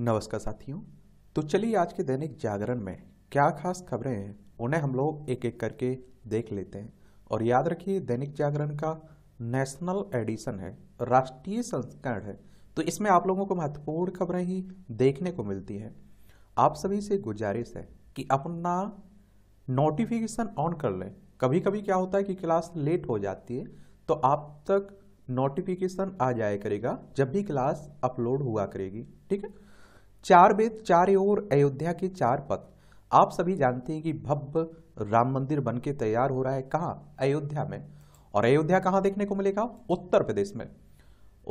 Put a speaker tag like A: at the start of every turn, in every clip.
A: नमस्कार साथियों तो चलिए आज के दैनिक जागरण में क्या खास खबरें हैं उन्हें हम लोग एक एक करके देख लेते हैं और याद रखिए दैनिक जागरण का नेशनल एडिशन है राष्ट्रीय संस्करण है तो इसमें आप लोगों को महत्वपूर्ण खबरें ही देखने को मिलती हैं आप सभी से गुजारिश है कि अपना नोटिफिकेशन ऑन कर लें कभी कभी क्या होता है कि क्लास लेट हो जाती है तो आप तक नोटिफिकेशन आ जाया करेगा जब भी क्लास अपलोड हुआ करेगी ठीक है चार वेद चार ओर अयोध्या के चार पथ आप सभी जानते हैं कि भव्य राम मंदिर बन के तैयार हो रहा है कहाँ अयोध्या में और अयोध्या कहाँ देखने को मिलेगा उत्तर प्रदेश में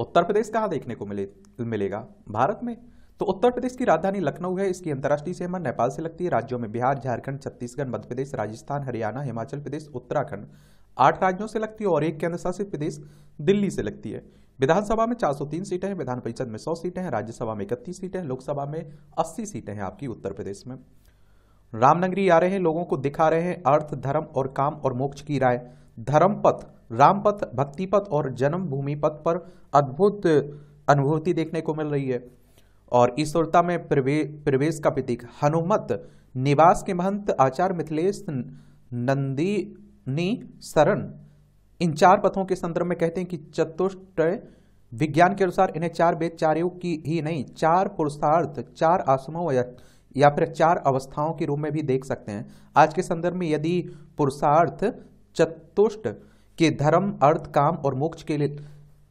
A: उत्तर प्रदेश कहाँ देखने को मिले मिलेगा भारत में तो उत्तर प्रदेश की राजधानी लखनऊ है इसकी अंतर्राष्ट्रीय सीमा नेपाल से लगती है राज्यों में बिहार झारखंड छत्तीसगढ़ मध्य प्रदेश राजस्थान हरियाणा हिमाचल प्रदेश उत्तराखंड आठ राज्यों से लगती है और एक केंद्र शासित प्रदेश दिल्ली से लगती है विधानसभा में 403 सीटें हैं विधान परिषद में 100 सीटें हैं राज्यसभा में इकतीस सीटें हैं लोकसभा में 80 सीटें हैं आपकी उत्तर प्रदेश में रामनगरी आ रहे हैं लोगों को दिखा रहे हैं अर्थ धर्म और काम और मोक्ष की राय धर्म पथ भक्ति पथ और जन्मभूमि पथ पर अद्भुत अनुभूति देखने को मिल रही है और ईश्वरता में प्रवेश का प्रतीक हनुमत निवास के महंत आचार्य मिथिलेश नंदी शरण इन चार पथों के संदर्भ में कहते हैं कि चतुष्ट विज्ञान के अनुसार इन्हें चार वेद चार युग की ही नहीं चार पुरुषार्थ चार आश्रमों या या फिर चार अवस्थाओं के रूप में भी देख सकते हैं आज के संदर्भ में यदि पुरुषार्थ चतुष्ट के धर्म अर्थ काम और मोक्ष के लिए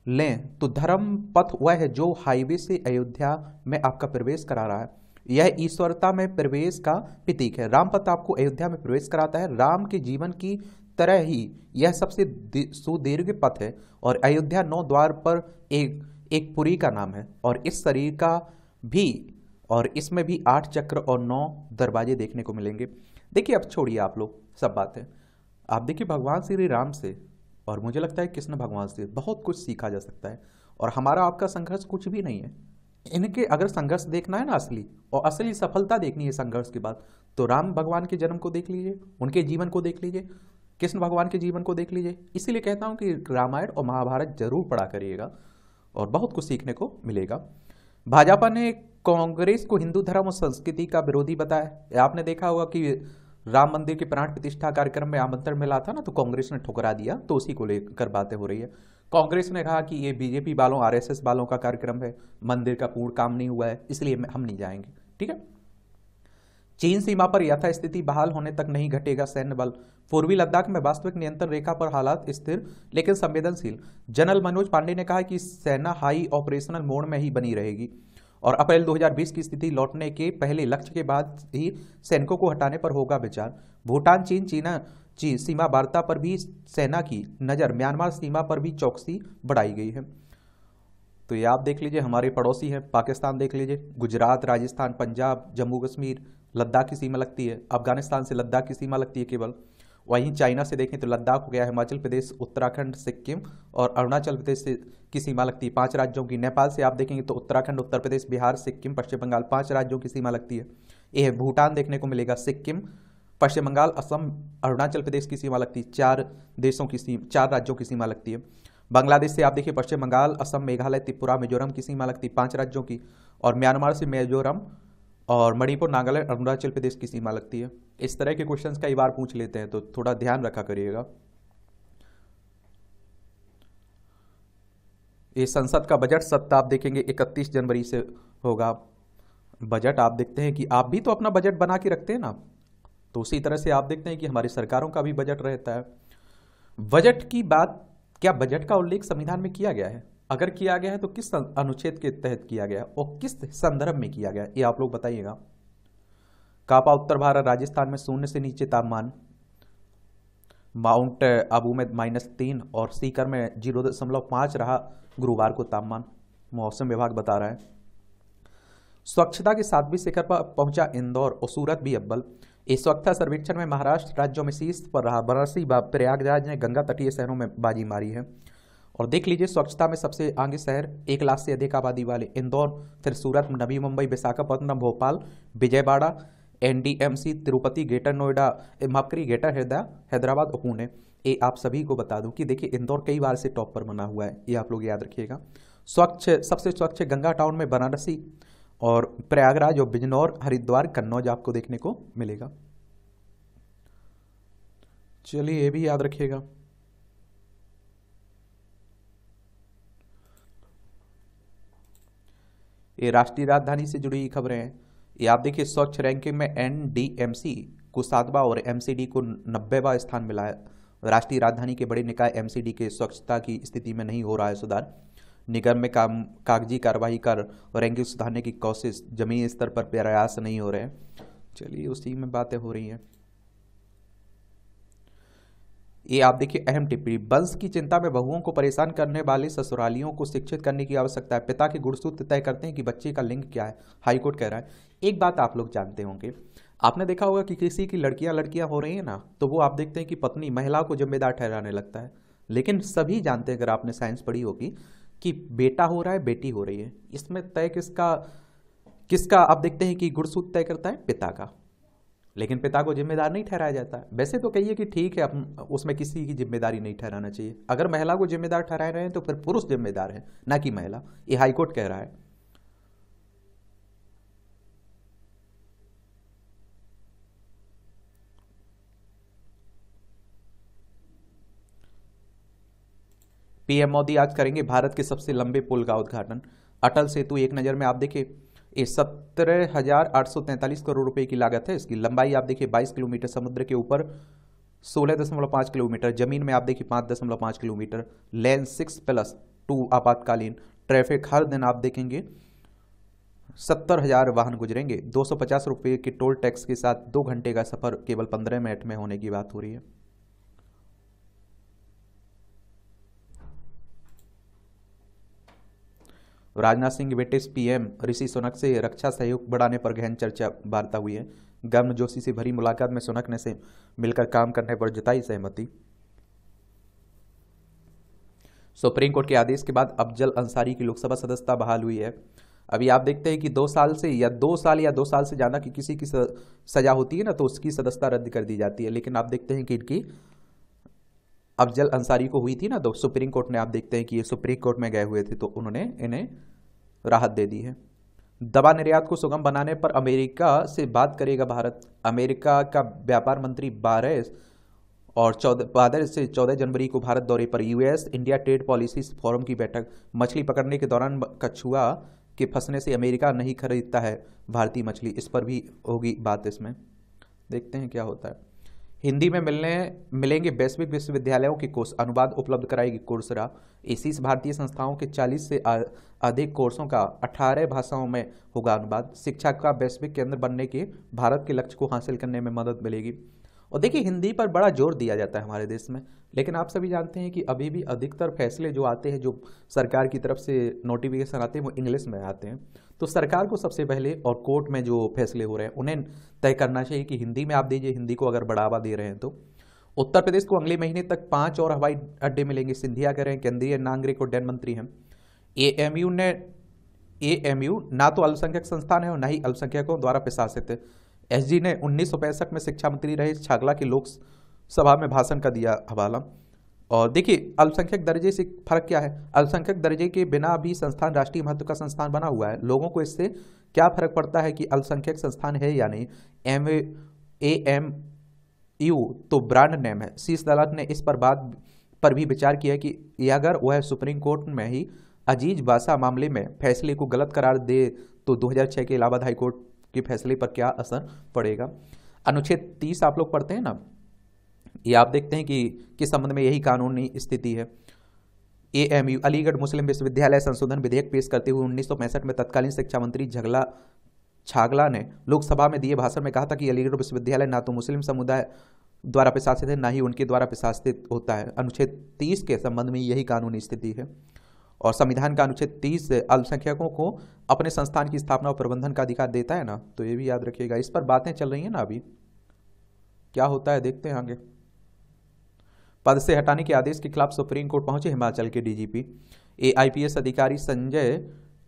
A: लें तो धर्म पथ वह है जो हाईवे से अयोध्या में आपका प्रवेश करा रहा है यह ईश्वरता में प्रवेश का प्रतीक है राम पथ आपको अयोध्या में प्रवेश कराता है राम के जीवन की तरह ही यह सबसे सुदीर्घ पथ है और अयोध्या नौ द्वार पर एक एक पुरी का नाम है और इस शरीर का भी और इसमें भी आठ चक्र और नौ दरवाजे देखने को मिलेंगे देखिए अब छोड़िए आप लोग सब बातें आप देखिए भगवान श्री राम से और मुझे लगता है कृष्ण भगवान से बहुत कुछ सीखा जा सकता है और हमारा आपका संघर्ष कुछ भी नहीं है इनके अगर संघर्ष देखना है ना असली और असली सफलता देखनी है संघर्ष के बाद तो राम भगवान के जन्म को देख लीजिए उनके जीवन को देख लीजिए कृष्ण भगवान के जीवन को देख लीजिए इसीलिए कहता हूँ कि रामायण और महाभारत जरूर पढ़ा करिएगा और बहुत कुछ सीखने को मिलेगा भाजपा ने कांग्रेस को हिंदू धर्म और संस्कृति का विरोधी बताया आपने देखा होगा कि राम मंदिर की प्राण प्रतिष्ठा कार्यक्रम में आमंत्रण मिला था ना तो कांग्रेस ने ठुकरा दिया तो उसी को लेकर बातें हो रही है कांग्रेस ने कहा कि ये बीजेपी वालों आरएसएस वालों का कार्यक्रम है मंदिर का पूर्ण काम नहीं हुआ है इसलिए हम नहीं जाएंगे ठीक है चीन सीमा पर यथास्थिति बहाल होने तक नहीं घटेगा सैन्य बल पूर्वी लद्दाख में वास्तविक नियंत्रण रेखा पर हालात स्थिर लेकिन संवेदनशील जनरल मनोज पांडे ने कहा कि सेना हाई ऑपरेशनल मोड में ही बनी रहेगी और अप्रैल 2020 की स्थिति लौटने के पहले लक्ष्य के बाद ही सैनिकों को हटाने पर होगा विचार भूटान चीन चीना चीन सीमा वार्ता पर भी सेना की नज़र म्यांमार सीमा पर भी चौकसी बढ़ाई गई है तो ये आप देख लीजिए हमारे पड़ोसी हैं पाकिस्तान देख लीजिए गुजरात राजस्थान पंजाब जम्मू कश्मीर लद्दाख की सीमा लगती है अफगानिस्तान से लद्दाख की सीमा लगती है केवल वहीं चाइना से देखें तो लद्दाख हो गया हिमाचल प्रदेश उत्तराखंड सिक्किम और अरुणाचल प्रदेश से की सीमा लगती है पांच राज्यों की नेपाल से आप देखेंगे तो उत्तराखंड उत्तर प्रदेश बिहार सिक्किम पश्चिम बंगाल पांच राज्यों की सीमा लगती है यह भूटान देखने को मिलेगा सिक्किम पश्चिम बंगाल असम अरुणाचल प्रदेश की सीमा लगती है चार देशों की सीमा चार राज्यों की सीमा लगती है बांग्लादेश से आप देखिए पश्चिम बंगाल असम मेघालय त्रिपुरा मिजोरम की सीमा लगती है पांच राज्यों की और म्यांमार से मिजोरम और मणिपुर नागालैंड अरुणाचल प्रदेश की सीमा लगती है इस तरह के क्वेश्चन कई बार पूछ लेते हैं तो थोड़ा ध्यान रखा करिएगा ये संसद का बजट सत्र आप देखेंगे 31 जनवरी से होगा बजट आप देखते हैं कि आप भी तो अपना बजट बना के रखते हैं ना तो उसी तरह से आप देखते हैं कि हमारी सरकारों का भी बजट रहता है बजट की बात क्या बजट का उल्लेख संविधान में किया गया है अगर किया गया है तो किस अनुच्छेद के तहत किया गया और किस संदर्भ में किया गया ये आप लोग बताइएगा कापा उत्तर भारत राजस्थान में शून्य से नीचे तापमान माउंट आबू में माइनस तीन और सीकर में जीरो दशमलव पांच रहा गुरुवार को तापमान मौसम विभाग बता रहा है स्वच्छता के सातवीं शिखर पर पहुंचा इंदौर और सूरत भी अव्वल इस स्वच्छता सर्वेक्षण में महाराष्ट्र राज्यों में शीर्ष पर रहा बनारसी प्रयागराज ने गंगा तटीय शहरों में बाजी मारी है और देख लीजिए स्वच्छता में सबसे आगे शहर एक लाख से अधिक आबादी वाले इंदौर फिर सूरत नवी मुंबई विशाखापट्टनम भोपाल विजयवाड़ा एनडीएमसी तिरुपति ग्रेटर नोएडा मापकरी ग्रेटर हृदय हैदराबाद और पुणे ये आप सभी को बता दूं कि देखिए इंदौर कई बार से टॉप पर बना हुआ है ये आप लोग याद रखिएगा स्वच्छ सबसे स्वच्छ गंगा टाउन में बनारसी और प्रयागराज और बिजनौर हरिद्वार कन्नौज आपको देखने को मिलेगा चलिए ये भी याद रखिएगा ये राष्ट्रीय राजधानी से जुड़ी खबरें हैं ये आप देखिए स्वच्छ रैंकिंग में एन को सातवा और एम को नब्बेवा स्थान मिला है राष्ट्रीय राजधानी के बड़े निकाय एम के स्वच्छता की स्थिति में नहीं हो रहा है सुधार निगम में काम कागजी कार्रवाई कर रैंकिंग सुधारने की कोशिश जमीनी स्तर पर प्रयास नहीं हो रहे हैं चलिए उसी में बातें हो रही हैं ये आप देखिए अहम टिप्पणी वंश की चिंता में बहुओं को परेशान करने वाले ससुरालियों को शिक्षित करने की आवश्यकता है पिता के गुणसूत्र तय करते हैं कि बच्चे का लिंग क्या है हाईकोर्ट कह रहा है एक बात आप लोग जानते होंगे आपने देखा होगा कि किसी की लड़कियां लड़कियां हो रही हैं ना तो वो आप देखते हैं कि पत्नी महिला को जिम्मेदार ठहराने लगता है लेकिन सभी जानते हैं अगर आपने साइंस पढ़ी होगी कि बेटा हो रहा है बेटी हो रही है इसमें तय किसका किसका आप देखते हैं कि गुणसूत्र तय करता है पिता का लेकिन पिता को जिम्मेदार नहीं ठहराया जाता वैसे तो कहिए कि ठीक है अब उसमें किसी की जिम्मेदारी नहीं ठहराना चाहिए अगर महिला को जिम्मेदार ठहराए रहे हैं तो फिर पुरुष जिम्मेदार है ना कि महिला ये हाईकोर्ट कह रहा है पीएम मोदी आज करेंगे भारत के सबसे लंबे पुल का उद्घाटन अटल सेतु एक नज़र में आप देखिए ये सत्रह हजार आठ सौ तैंतालीस करोड़ रुपए की लागत है इसकी लंबाई आप देखिए बाईस किलोमीटर समुद्र के ऊपर सोलह दशमलव पांच किलोमीटर जमीन में आप देखिए पांच दशमलव पांच kilometre lane six plus two आपातकालीन ट्रैफिक हर दिन आप देखेंगे सत्तर हजार वाहन गुजरेंगे दो सौ पचास रुपये के टोल टैक्स के साथ दो घंटे का सफर केवल पंद्रह मिनट में होने की बात हो रही है राजनाथ सिंह के बेटे पीएम ऋषि सोनक से रक्षा सहयोग बढ़ाने पर गहन चर्चा वार्ता हुई है गर्म जोशी से भरी मुलाकात में सोनक ने से मिलकर काम करने पर जताई सहमति सुप्रीम कोर्ट के आदेश के बाद अफजल अंसारी की लोकसभा सदस्यता बहाल हुई है अभी आप देखते हैं कि दो साल से या दो साल या दो साल से ज़्यादा कि किसी की सजा होती है ना तो उसकी सदस्यता रद्द कर दी जाती है लेकिन आप देखते हैं कि इनकी अफजल अंसारी को हुई थी ना तो सुप्रीम कोर्ट ने आप देखते हैं कि ये सुप्रीम कोर्ट में गए हुए थे तो उन्होंने इन्हें राहत दे दी है दवा निर्यात को सुगम बनाने पर अमेरिका से बात करेगा भारत अमेरिका का व्यापार मंत्री बारस और चौदह बादल से चौदह जनवरी को भारत दौरे पर US India trade policy forum की बैठक मछली पकड़ने के दौरान कछुआ के फंसने से अमेरिका नहीं खरीदता है भारतीय मछली इस पर भी होगी बात इसमें देखते हैं क्या होता है हिंदी में मिलने मिलेंगे वैश्विक विश्वविद्यालयों के कोर्स अनुवाद उपलब्ध कराएगी कोर्सरा इसी भारतीय संस्थाओं के 40 से अधिक कोर्सों का 18 भाषाओं में होगा अनुवाद शिक्षा का वैश्विक केंद्र बनने के भारत के लक्ष्य को हासिल करने में मदद मिलेगी और देखिए हिंदी पर बड़ा जोर दिया जाता है हमारे देश में लेकिन आप सभी जानते हैं कि अभी भी अधिकतर फैसले जो आते हैं जो सरकार की तरफ से नोटिफिकेशन आते हैं वो इंग्लिश में आते हैं तो सरकार को सबसे पहले और कोर्ट में जो फैसले हो रहे हैं उन्हें तय करना चाहिए कि हिंदी में आप दीजिए हिंदी को अगर बढ़ावा दे रहे हैं तो उत्तर प्रदेश को अगले महीने तक पाँच और हवाई अड्डे मिलेंगे सिंधिया कह रहे हैं केंद्रीय नागरिक उड्डयन मंत्री हैं ए ने ए ना तो अल्पसंख्यक संस्थान है और ना ही अल्पसंख्यकों द्वारा प्रशासित है एस जी ने उन्नीस में शिक्षा मंत्री रहे छागला के लोकसभा में भाषण का दिया हवाला और देखिए अल्पसंख्यक दर्जे से फर्क क्या है अल्पसंख्यक दर्जे के बिना भी संस्थान राष्ट्रीय महत्व का संस्थान बना हुआ है लोगों को इससे क्या फर्क पड़ता है कि अल्पसंख्यक संस्थान है या नहीं एम ए एम यू तो ब्रांड नेम है शीर्ष अदालत ने इस पर बात पर भी विचार किया कि अगर वह सुप्रीम कोर्ट में ही अजीज बासा मामले में फैसले को गलत करार दे तो छः के इलाहाबाद हाईकोर्ट कि फैसले पर क्या असर पड़ेगा अनुच्छेद तीस आप लोग पढ़ते हैं ना ये आप देखते हैं कि किस संबंध में यही कानूनी स्थिति है A M U Aligarh Muslim विश्वविद्यालय संशोधन विधेयक पेश करते हुए उन्नीस में तत्कालीन शिक्षा मंत्री झगला छागला ने लोकसभा में दिए भाषण में कहा था कि अलीगढ़ विश्वविद्यालय ना तो मुस्लिम समुदाय द्वारा प्रशासित है ना ही उनके द्वारा प्रशासित होता है अनुच्छेद तीस के संबंध में यही कानूनी स्थिति है और संविधान का अनुच्छेद तीस अल्पसंख्यकों को अपने संस्थान की स्थापना और प्रबंधन का अधिकार देता है ना तो ये भी याद रखिएगा इस पर बातें चल रही हैं ना अभी क्या होता है देखते हैं आगे पद से हटाने के आदेश के खिलाफ सुप्रीम कोर्ट पहुंचे हिमाचल के डीजीपी एआईपीएस अधिकारी संजय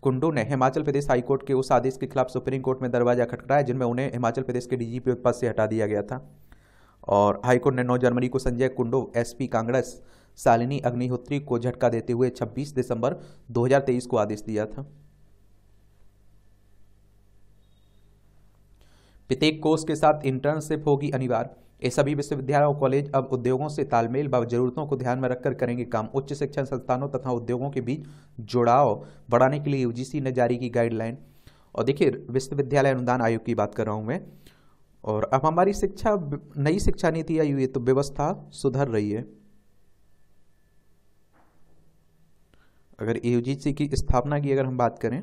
A: कुंडू ने हिमाचल प्रदेश हाईकोर्ट के उस आदेश के खिलाफ सुप्रीम कोर्ट में दरवाजा खटखटाया जिनमें उन्हें हिमाचल प्रदेश के डीजीपी पद से हटा दिया गया था और हाईकोर्ट ने 9 जनवरी को संजय कुंडू एसपी कांग्रेस शालिनी अग्निहोत्री को झटका देते हुए 26 दिसंबर 2023 को आदेश दिया था प्रत्येक कोर्स के साथ इंटर्नशिप होगी अनिवार्य ये सभी विश्वविद्यालयों और कॉलेज अब उद्योगों से तालमेल व जरूरतों को ध्यान में रखकर करेंगे काम उच्च शिक्षण संस्थानों तथा उद्योगों के बीच जुड़ाव बढ़ाने के लिए यूजीसी ने जारी की गाइडलाइन और देखिए विश्वविद्यालय अनुदान आयोग की बात कर रहा हूँ मैं और अब हमारी शिक्षा नई शिक्षा नीति आई हुई है तो व्यवस्था सुधर रही है अगर ए की स्थापना की अगर हम बात करें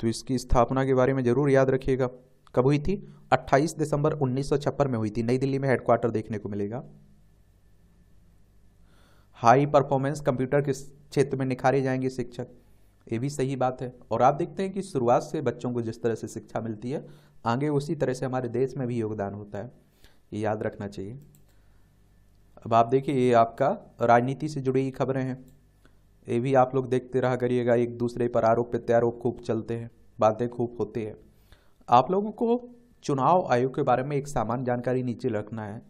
A: तो इसकी स्थापना के बारे में ज़रूर याद रखिएगा कब हुई थी 28 दिसंबर उन्नीस में हुई थी नई दिल्ली में हेडक्वार्टर देखने को मिलेगा हाई परफॉर्मेंस कंप्यूटर के क्षेत्र में निखारे जाएंगे शिक्षक ये भी सही बात है और आप देखते हैं कि शुरुआत से बच्चों को जिस तरह से शिक्षा मिलती है आगे उसी तरह से हमारे देश में भी योगदान होता है ये याद रखना चाहिए अब आप देखिए ये आपका राजनीति से जुड़ी खबरें हैं ये भी आप लोग देखते रहा करिएगा एक दूसरे पर आरोप प्रत्यारोप खूब चलते हैं बातें खूब होती है आप लोगों को चुनाव आयोग के बारे में एक सामान्य जानकारी नीचे रखना है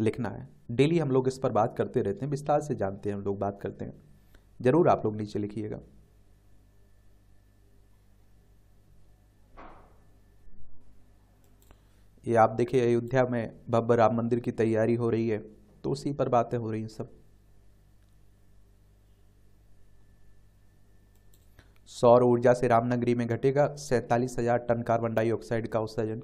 A: लिखना है डेली हम लोग इस पर बात करते रहते हैं विस्तार से जानते हैं हम लोग बात करते हैं ज़रूर आप लोग नीचे लिखिएगा ये आप देखिए अयोध्या में भव्य राम मंदिर की तैयारी हो रही है तो उसी पर बातें हो रही हैं सब सौर ऊर्जा से रामनगरी में घटेगा सैंतालीस हजार टन कार्बन डाइऑक्साइड का उत्सर्जन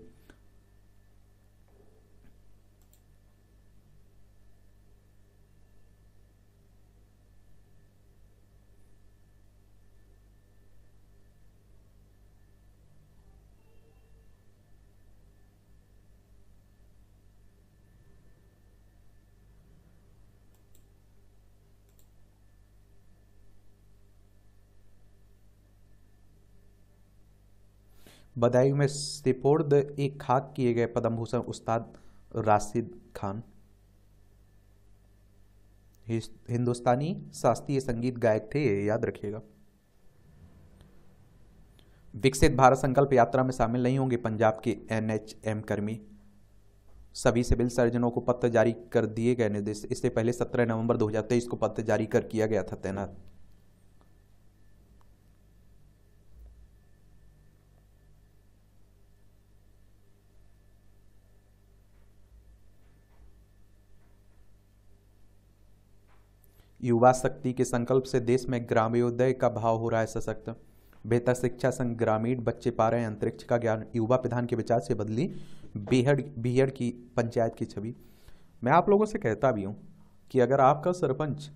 A: बदायूं में सिपोर्द एक खाक किए गए पद्मभूषण उस्ताद राशिद खान हिंदुस्तानी शास्त्रीय संगीत गायक थे याद रखिएगा विकसित भारत संकल्प यात्रा में शामिल नहीं होंगे पंजाब के एनएचएम कर्मी सभी सिविल सर्जनों को पत्र जारी कर दिए गए निर्देश इससे पहले 17 नवंबर 2023 को पत्र जारी कर किया गया था तैनात युवा शक्ति के संकल्प से देश में ग्रामोदय का भाव हो रहा है सशक्त बेहतर शिक्षा संघ ग्रामीण बच्चे पा रहे हैं अंतरिक्ष का ज्ञान युवा प्रधान के विचार से बदली बीहड बीहड की पंचायत की छवि मैं आप लोगों से कहता भी हूँ कि अगर आपका सरपंच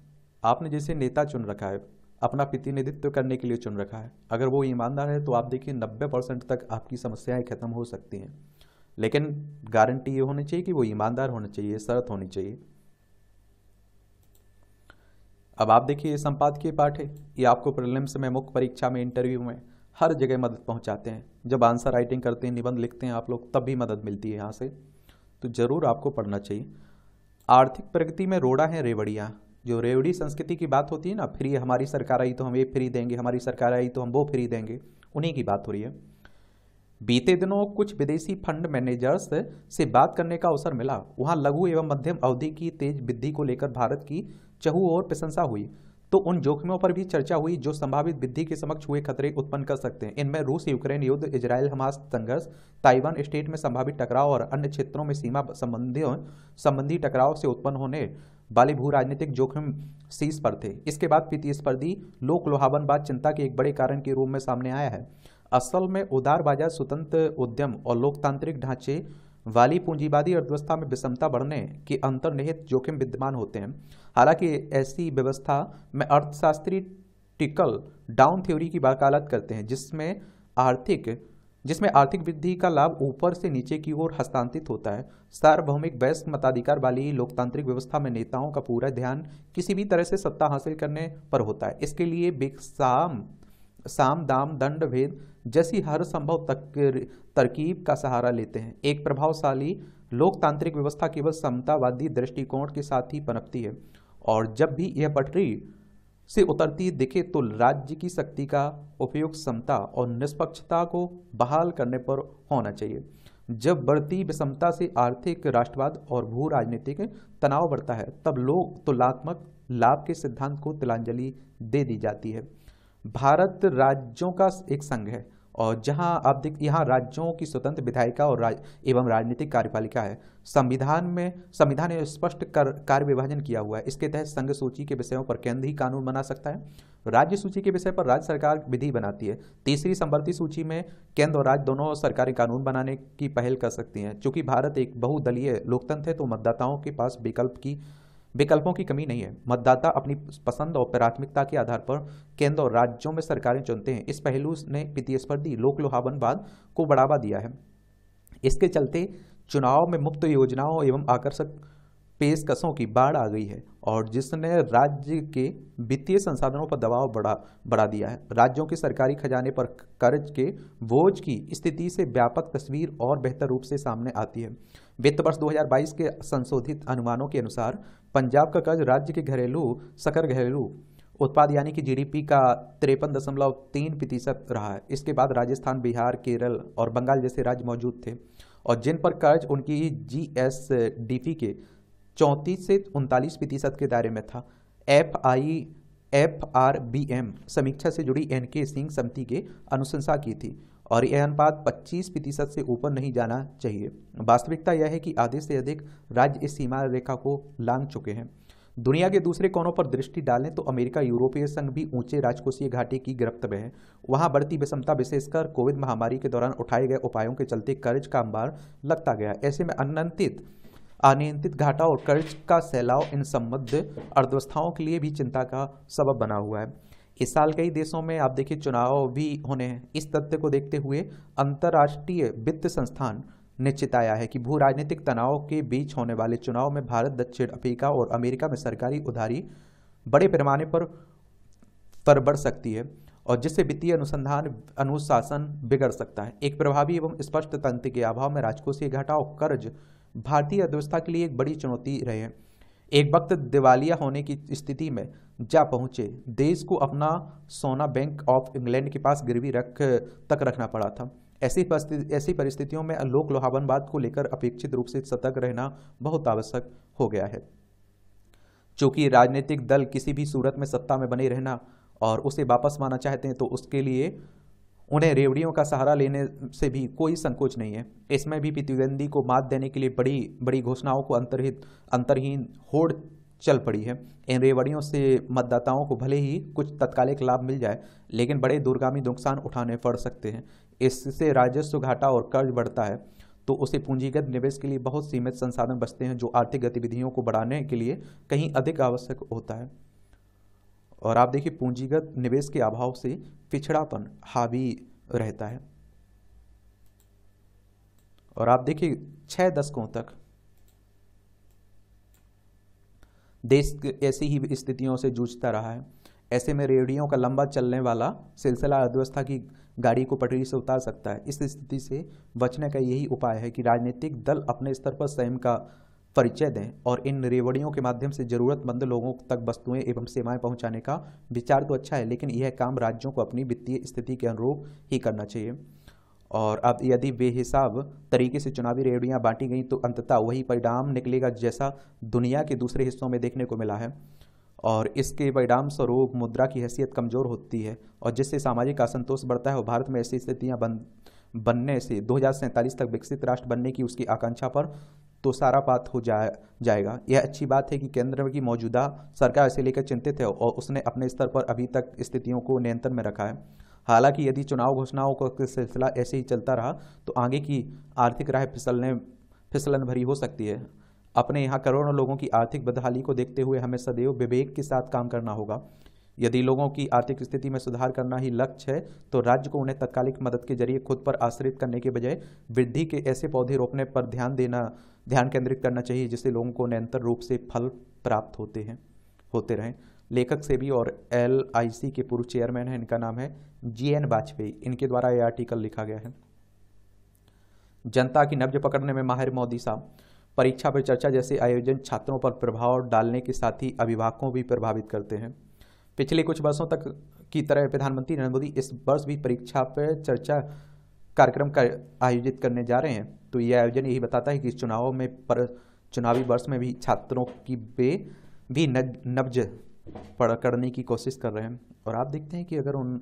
A: आपने जैसे नेता चुन रखा है अपना प्रतिनिधित्व करने के लिए चुन रखा है अगर वो ईमानदार है तो आप देखिए नब्बे परसेंट तक आपकी समस्याएं खत्म हो सकती हैं लेकिन गारंटी ये होनी चाहिए कि वो ईमानदार होना चाहिए शर्त होनी चाहिए अब आप देखिए ये संपादकीय पाठ है ये आपको प्रिलिम्स में मुख्य परीक्षा में इंटरव्यू में हर जगह मदद पहुंचाते हैं जब आंसर राइटिंग करते हैं निबंध लिखते हैं आप लोग तब भी मदद मिलती है यहाँ से तो ज़रूर आपको पढ़ना चाहिए आर्थिक प्रगति में रोड़ा है रेवड़िया जो रेवड़ी संस्कृति की बात होती है ना फ्री हमारी सरकार आई तो हम ये फ्री देंगे हमारी सरकार आई तो हम वो फ्री देंगे उन्हीं की बात हो रही है बीते दिनों कुछ विदेशी फंड मैनेजर्स से बात करने का अवसर मिला वहां लघु एवं मध्यम अवधि की तेज वृद्धि को लेकर भारत की चहु और प्रशंसा हुई तो उन जोखिमों पर भी चर्चा हुई जो संभावित वृद्धि के समक्ष हुए खतरे उत्पन्न कर सकते हैं इनमें रूस यूक्रेन युद्ध इजराइल हमास संघर्ष ताइवान स्टेट में संभावित टकराव और अन्य क्षेत्रों में सीमा संबंधी संबंधी टकराव से उत्पन्न होने वाले भू राजनीतिक जोखिम शीर्ष पर थे इसके बाद प्रतिस्पर्धी लोक लोहावन बाद चिंता के एक बड़े कारण के रूप में सामने आया है असल में उदार बाजार स्वतंत्र उद्यम और लोकतांत्रिक ढांचे वाली पूंजीवादी अर्थव्यवस्था में विषमता बढ़ने के अंतर्निहित जोखिम विद्यमान होते हैं हालांकि ऐसी व्यवस्था में अर्थशास्त्री टिकल डाउन थ्योरी की वकालत करते हैं जिसमें आर्थिक जिसमें आर्थिक वृद्धि का लाभ ऊपर से नीचे की ओर हस्तांतरित होता है सार्वभौमिक वयस्क मताधिकार वाली लोकतांत्रिक व्यवस्था में नेताओं का पूरा ध्यान किसी भी तरह से सत्ता हासिल करने पर होता है इसके लिए बेसाम साम दाम दंड भेद जैसी हर संभव तक, तरकीब का सहारा लेते हैं एक प्रभावशाली लोकतांत्रिक व्यवस्था केवल समतावादी दृष्टिकोण के साथ ही पनपती है और जब भी यह पटरी से उतरती दिखे तो राज्य की शक्ति का उपयोग समता और निष्पक्षता को बहाल करने पर होना चाहिए जब बढ़ती विषमता से आर्थिक राष्ट्रवाद और भू राजनीतिक तनाव बढ़ता है तब लोग तुलनात्मक लाभ के सिद्धांत को तिलांजलि दे दी जाती है भारत राज्यों का एक संघ है और जहां आप देख यहाँ राज्यों की स्वतंत्र विधायिका और राज, एवं राजनीतिक कार्यपालिका है संविधान में संविधान ने स्पष्ट कर कार्य विभाजन किया हुआ है इसके तहत संघ सूची के विषयों पर केंद्र ही कानून बना सकता है राज्य सूची के विषय पर राज्य सरकार विधि बनाती है तीसरी संवर्ती सूची में केंद्र और राज्य दोनों सरकारी कानून बनाने की पहल कर सकती हैं चूँकि भारत एक बहुदलीय लोकतंत्र है तो मतदाताओं के पास विकल्प की विकल्पों की कमी नहीं है मतदाता अपनी पसंद और प्राथमिकता के आधार पर केंद्र और राज्यों में सरकारें चुनते हैं इस पहलू ने प्रतिस्पर्धी लोक को बढ़ावा दिया है इसके चलते चुनाव में मुफ्त योजनाओं एवं आकर्षक पेशकशों की बाढ़ आ गई है और जिसने राज्य के वित्तीय संसाधनों पर दबाव बढ़ा बढ़ा दिया है राज्यों के सरकारी खजाने पर कर्ज के बोझ की स्थिति से व्यापक तस्वीर और बेहतर रूप से सामने आती है वित्त वर्ष 2022 के संशोधित अनुमानों के अनुसार पंजाब का कर्ज राज्य के घरेलू सकर घरेलू उत्पाद यानी कि जीडीपी का तिरपन दशमलव तीन प्रतिशत रहा है इसके बाद राजस्थान बिहार केरल और बंगाल जैसे राज्य मौजूद थे और जिन पर कर्ज उनकी जीएसडीपी के चौंतीस से उनतालीस प्रतिशत के दायरे में था F I F R B M समीक्षा से जुड़ी एन के सिंह समिति के अनुशंसा की थी और यह अनुपात 25 प्रतिशत से ऊपर नहीं जाना चाहिए वास्तविकता यह है कि आधे से अधिक राज्य इस सीमा रेखा को लांग चुके हैं दुनिया के दूसरे कोनों पर दृष्टि डालें तो अमेरिका यूरोपीय संघ भी ऊंचे राजकोषीय घाटे की गिरफ्त में है वहां बढ़ती विषमता विशेषकर कोविड महामारी के दौरान उठाए गए उपायों के चलते कर्ज का अंबार लगता गया ऐसे में अनियंत्रित अनियंत्रित घाटा और कर्ज का सैलाव इन संबद्ध अर्थव्यवस्थाओं के लिए भी चिंता का सबब बना हुआ है इस साल कई देशों में आप देखिए चुनाव भी होने हैं इस तथ्य को देखते हुए अंतर्राष्ट्रीय वित्त संस्थान ने चिताया है कि भू राजनीतिक तनाव के बीच होने वाले चुनाव में भारत दक्षिण अफ्रीका और अमेरिका में सरकारी उधारी बड़े पैमाने पर पर बढ़ सकती है और जिससे वित्तीय अनुसंधान अनुशासन बिगड़ सकता है एक प्रभावी एवं स्पष्ट तंत्र के अभाव में राजकोषीय और कर्ज भारतीय अर्थव्यवस्था के लिए एक बड़ी चुनौती रहे हैं एक वक्त दिवालिया होने की स्थिति में जा पहुंचे देश को अपना सोना बैंक ऑफ इंग्लैंड के पास गिरवी रख तक रखना पड़ा था ऐसी ऐसी परिस्थितियों में लोक लोहावनवाद को लेकर अपेक्षित रूप से सतर्क रहना बहुत आवश्यक हो गया है चूंकि राजनीतिक दल किसी भी सूरत में सत्ता में बने रहना और उसे वापस माना चाहते हैं तो उसके लिए उन्हें रेवड़ियों का सहारा लेने से भी कोई संकोच नहीं है इसमें भी प्रतिद्वंदी को मात देने के लिए बड़ी बड़ी घोषणाओं को अंतरहित अंतरहीन होड़ चल पड़ी है इन रेवड़ियों से मतदाताओं को भले ही कुछ तत्कालिक लाभ मिल जाए लेकिन बड़े दूरगामी नुकसान उठाने पड़ सकते हैं इससे राजस्व घाटा और कर्ज बढ़ता है तो उसे पूंजीगत निवेश के लिए बहुत सीमित संसाधन बचते हैं जो आर्थिक गतिविधियों को बढ़ाने के लिए कहीं अधिक आवश्यक होता है और आप देखिए पूंजीगत निवेश के अभाव से पिछड़ापन हावी रहता है और आप देखिए छह दशकों तक देश ऐसी ही स्थितियों से जूझता रहा है ऐसे में रेडियो का लंबा चलने वाला सिलसिला अर्थव्यवस्था की गाड़ी को पटरी से उतार सकता है इस स्थिति से बचने का यही उपाय है कि राजनीतिक दल अपने स्तर पर स्वयं का परिचय दें और इन रेवड़ियों के माध्यम से जरूरतमंद लोगों तक वस्तुएं एवं सेवाएं पहुंचाने का विचार तो अच्छा है लेकिन यह काम राज्यों को अपनी वित्तीय स्थिति के अनुरूप ही करना चाहिए और अब यदि बेहिसाब तरीके से चुनावी रेवड़ियाँ बांटी गई तो अंततः वही परिणाम निकलेगा जैसा दुनिया के दूसरे हिस्सों में देखने को मिला है और इसके परिणाम स्वरूप मुद्रा की हैसियत कमज़ोर होती है और जिससे सामाजिक असंतोष बढ़ता है और भारत में ऐसी स्थितियाँ बन बनने से दो तक विकसित राष्ट्र बनने की उसकी आकांक्षा पर तो सारा बात हो जा, जाएगा यह अच्छी बात है कि केंद्र की मौजूदा सरकार इसे लेकर चिंतित है और उसने अपने स्तर पर अभी तक स्थितियों को नियंत्रण में रखा है हालांकि यदि चुनाव घोषणाओं का सिलसिला ऐसे ही चलता रहा तो आगे की आर्थिक राय फिसलने फिसलन भरी हो सकती है अपने यहाँ करोड़ों लोगों की आर्थिक बदहाली को देखते हुए हमें सदैव विवेक के साथ काम करना होगा यदि लोगों की आर्थिक स्थिति में सुधार करना ही लक्ष्य है तो राज्य को उन्हें तत्कालिक मदद के जरिए खुद पर आश्रित करने के बजाय वृद्धि के ऐसे पौधे रोपने पर ध्यान देना ध्यान केंद्रित करना चाहिए जिससे लोगों को निरंतर रूप से फल प्राप्त होते हैं होते रहें लेखक से भी और एल के पूर्व चेयरमैन हैं इनका नाम है जी एन वाजपेयी इनके द्वारा यह आर्टिकल लिखा गया है जनता की नब्ज पकड़ने में माहिर मोदी साहब परीक्षा पर चर्चा जैसे आयोजन छात्रों पर प्रभाव डालने के साथ ही अभिभावकों भी प्रभावित करते हैं पिछले कुछ वर्षों तक की तरह प्रधानमंत्री नरेंद्र मोदी इस वर्ष भी परीक्षा पर चर्चा कार्यक्रम का आयोजित करने जा रहे हैं तो ये आयोजन यही बताता है कि इस चुनाव में पर चुनावी वर्ष में भी छात्रों की बे भी नब्ज पकड़ने की कोशिश कर रहे हैं और आप देखते हैं कि अगर उन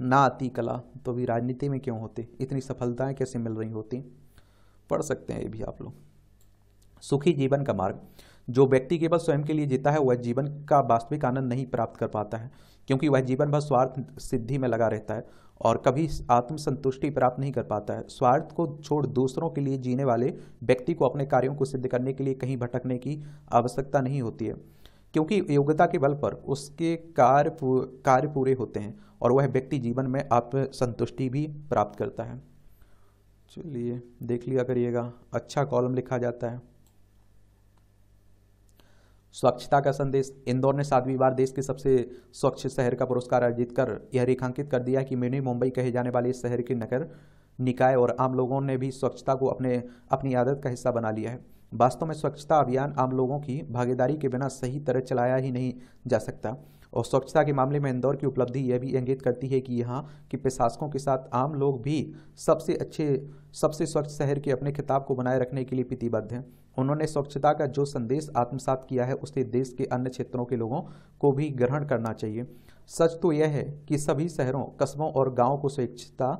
A: ना आती कला तो भी राजनीति में क्यों होते इतनी सफलताएं कैसे मिल रही होती पढ़ सकते हैं ये भी आप लोग सुखी जीवन का मार्ग जो व्यक्ति केवल स्वयं के लिए जीता है वह जीवन का वास्तविक आनंद नहीं प्राप्त कर पाता है क्योंकि वह जीवन भर स्वार्थ सिद्धि में लगा रहता है और कभी आत्मसंतुष्टि प्राप्त नहीं कर पाता है स्वार्थ को छोड़ दूसरों के लिए जीने वाले व्यक्ति को अपने कार्यों को सिद्ध करने के लिए कहीं भटकने की आवश्यकता नहीं होती है क्योंकि योग्यता के बल पर उसके कार्य कार्य पूरे होते हैं और वह व्यक्ति जीवन में आत्मसंतुष्टि भी प्राप्त करता है चलिए देख लिया करिएगा अच्छा कॉलम लिखा जाता है स्वच्छता का संदेश इंदौर ने सातवीं बार देश के सबसे स्वच्छ शहर का पुरस्कार अर्जित कर यह रेखांकित कर दिया कि मिनी मुंबई कहे जाने वाले इस शहर के नगर निकाय और आम लोगों ने भी स्वच्छता को अपने अपनी आदत का हिस्सा बना लिया है वास्तव में स्वच्छता अभियान आम लोगों की भागीदारी के बिना सही तरह चलाया ही नहीं जा सकता और स्वच्छता के मामले में इंदौर की उपलब्धि यह भी इंगित करती है कि यहाँ के प्रशासकों के साथ आम लोग भी सबसे अच्छे सबसे स्वच्छ शहर के अपने खिताब को बनाए रखने के लिए प्रतिबद्ध हैं उन्होंने स्वच्छता का जो संदेश आत्मसात किया है उसे देश के अन्य क्षेत्रों के लोगों को भी ग्रहण करना चाहिए सच तो यह है कि सभी शहरों कस्बों और गाँव को स्वच्छता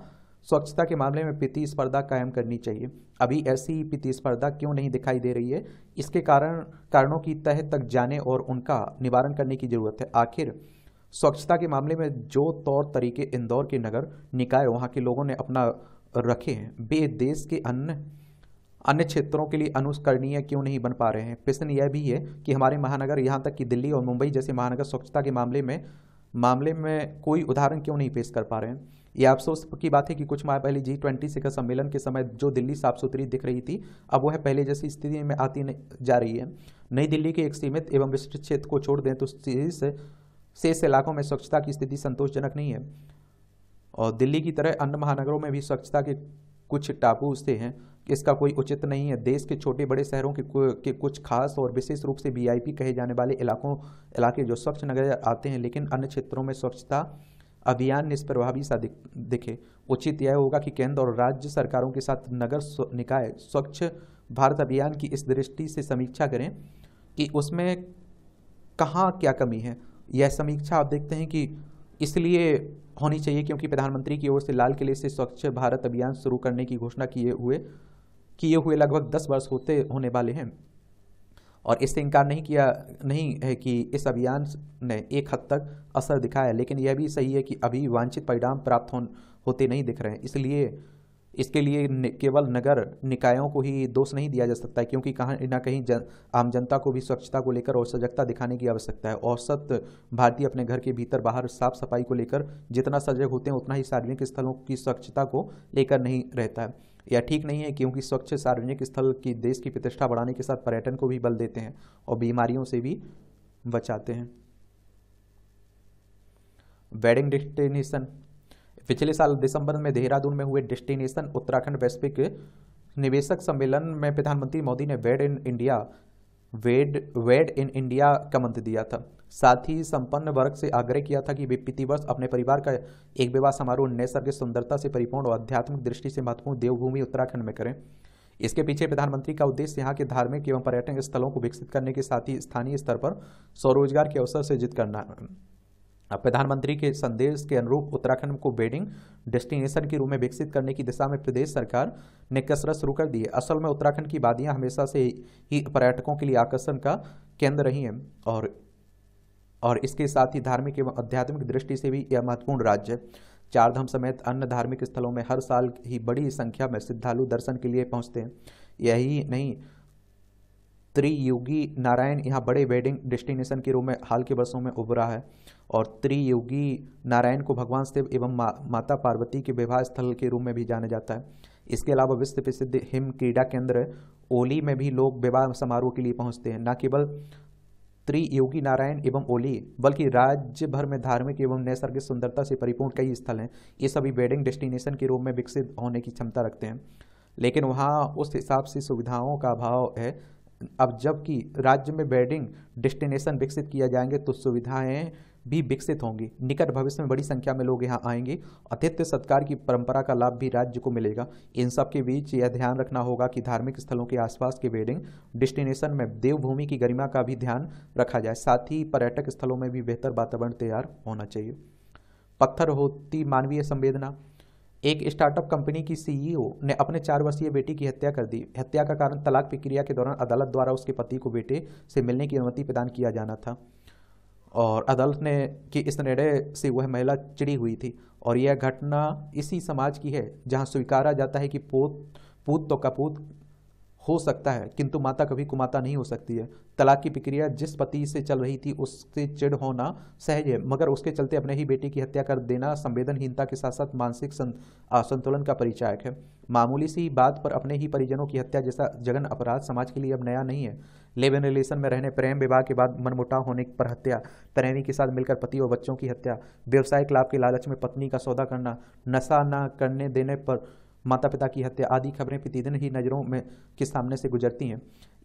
A: स्वच्छता के मामले में प्रतिस्पर्धा कायम करनी चाहिए अभी ऐसी प्रतिस्पर्धा क्यों नहीं दिखाई दे रही है इसके कारण कारणों की तह तक जाने और उनका निवारण करने की जरूरत है आखिर स्वच्छता के मामले में जो तौर तरीके इंदौर के नगर निकाय वहाँ के लोगों ने अपना रखे हैं वे देश के अन्य अन्य क्षेत्रों के लिए अनुस्करणीय क्यों नहीं बन पा रहे हैं प्रश्न यह भी है कि हमारे महानगर यहाँ तक कि दिल्ली और मुंबई जैसे महानगर स्वच्छता के मामले में मामले में कोई उदाहरण क्यों नहीं पेश कर पा रहे हैं यह अफसोस की बात है कि कुछ माह पहले जी ट्वेंटी शिखर सम्मेलन के समय जो दिल्ली साफ सुथरी दिख रही थी अब वह पहले जैसी स्थिति में आती जा रही है नई दिल्ली के एक सीमित एवं विस्तृत क्षेत्र को छोड़ दें तो शेष इलाकों में स्वच्छता की स्थिति संतोषजनक नहीं है और दिल्ली की तरह अन्य महानगरों में भी स्वच्छता के कुछ टापू उसे हैं इसका कोई उचित नहीं है देश के छोटे बड़े शहरों के, के कुछ खास और विशेष रूप से वीआईपी कहे जाने वाले इलाकों इलाके जो स्वच्छ नगर आते हैं लेकिन अन्य क्षेत्रों में स्वच्छता अभियान निष्प्रभावी सा दिखे उचित यह होगा कि केंद्र और राज्य सरकारों के साथ नगर निकाय स्वच्छ भारत अभियान की इस दृष्टि से समीक्षा करें कि उसमें कहाँ क्या कमी है यह समीक्षा आप देखते हैं कि इसलिए होनी चाहिए क्योंकि प्रधानमंत्री की ओर से लाल किले से स्वच्छ भारत अभियान शुरू करने की घोषणा किए हुए किए हुए लगभग दस वर्ष होते होने वाले हैं और इससे इनकार नहीं किया नहीं है कि इस अभियान ने एक हद तक असर दिखाया लेकिन यह भी सही है कि अभी वांछित परिणाम प्राप्त हो, होते नहीं दिख रहे हैं इसलिए इसके लिए केवल नगर निकायों को ही दोष नहीं दिया जा सकता है क्योंकि कहाँ ना कहीं जन, आम जनता को भी स्वच्छता को लेकर और सजगता दिखाने की आवश्यकता है औसत भारतीय अपने घर के भीतर बाहर साफ सफाई को लेकर जितना सजग होते हैं उतना ही सार्वजनिक स्थलों की स्वच्छता को लेकर नहीं रहता है यह ठीक नहीं है क्योंकि स्वच्छ सार्वजनिक स्थल की देश की प्रतिष्ठा बढ़ाने के साथ पर्यटन को भी बल देते हैं और बीमारियों से भी बचाते हैं वेडिंग डेस्टिनेशन पिछले साल दिसंबर में देहरादून में हुए डेस्टिनेशन उत्तराखंड वैश्विक निवेशक सम्मेलन में प्रधानमंत्री मोदी ने वेड in India Wade Wade in India का मंत्र दिया था साथ ही संपन्न वर्ग से आग्रह किया था कि वे प्रतिवर्ष अपने परिवार का एक विवाह समारोह के सुंदरता से परिपूर्ण और आध्यात्मिक दृष्टि से महत्वपूर्ण देवभूमि उत्तराखंड में करें इसके पीछे प्रधानमंत्री का उद्देश्य यहाँ के धार्मिक एवं पर्यटन स्थलों को विकसित करने के साथ ही स्थानीय स्तर पर स्वरोजगार के अवसर सृजित करना प्रधानमंत्री के संदेश के अनुरूप उत्तराखंड को बेडिंग डेस्टिनेशन के रूप में विकसित करने की दिशा में प्रदेश सरकार ने कसरत शुरू कर दी है असल में उत्तराखंड की वादियाँ हमेशा से ही पर्यटकों के लिए आकर्षण का केंद्र रही हैं और और इसके साथ ही धार्मिक एवं आध्यात्मिक दृष्टि से भी यह महत्वपूर्ण राज्य है चारधाम समेत अन्य धार्मिक स्थलों में हर साल ही बड़ी संख्या में श्रद्धालु दर्शन के लिए पहुँचते हैं यही नहीं त्रियुगी नारायण यहाँ बड़े वेडिंग डेस्टिनेशन के रूप में हाल के वर्षों में उभरा है और त्रियुगी नारायण को भगवान शिव एवं मा, माता पार्वती के विवाह स्थल के रूप में भी जाना जाता है इसके अलावा विश्व प्रसिद्ध हिम क्रीडा केंद्र ओली में भी लोग विवाह समारोह के लिए पहुँचते हैं न केवल त्रियोगी नारायण एवं ओली बल्कि राज्य भर में धार्मिक एवं नैसर्गिक सुंदरता से परिपूर्ण कई स्थल हैं ये सभी वेडिंग डेस्टिनेशन के रूप में विकसित होने की क्षमता रखते हैं लेकिन वहाँ उस हिसाब से सुविधाओं का अभाव है अब जबकि राज्य में बेडिंग डेस्टिनेशन विकसित किया जाएंगे तो सुविधाएं भी विकसित होंगी निकट भविष्य में बड़ी संख्या में लोग यहाँ आएंगे अतिथ्य सत्कार की परंपरा का लाभ भी राज्य को मिलेगा इन सब के बीच यह ध्यान रखना होगा कि धार्मिक स्थलों के आसपास के वेडिंग डेस्टिनेशन में देवभूमि की गरिमा का भी ध्यान रखा जाए साथ ही पर्यटक स्थलों में भी बेहतर वातावरण तैयार होना चाहिए पत्थर होती मानवीय संवेदना एक स्टार्टअप कंपनी की सीईओ e ने अपने चार वर्षीय बेटी की हत्या कर दी हत्या का कारण तलाक प्रक्रिया के दौरान अदालत द्वारा उसके पति को बेटे से मिलने की अनुमति प्रदान किया जाना था और अदालत ने कि इस निर्णय से वह महिला चिड़ी हुई थी और यह घटना इसी समाज की है जहां स्वीकारा जाता है कि पोत पूत तो कपूत हो सकता है किंतु माता कभी कुमाता नहीं हो सकती है तलाक की प्रक्रिया जिस पति से चल रही थी उससे चिड़ होना सहज है मगर उसके चलते अपने ही बेटे की हत्या कर देना संवेदनहीनता के साथ साथ मानसिक संतुलन का परिचायक है मामूली सी बात पर अपने ही परिजनों की हत्या जैसा जगन अपराध समाज के लिए अब नया नहीं है लिव इन रिलेशन में रहने प्रेम विवाह के बाद मनमुटाव होने पर हत्या प्रेमी के साथ मिलकर पति और बच्चों की हत्या व्यवसायिक लाभ के लालच में पत्नी का सौदा करना नशा न करने देने पर माता पिता की हत्या आदि खबरें प्रतिदिन ही नज़रों में के सामने से गुजरती हैं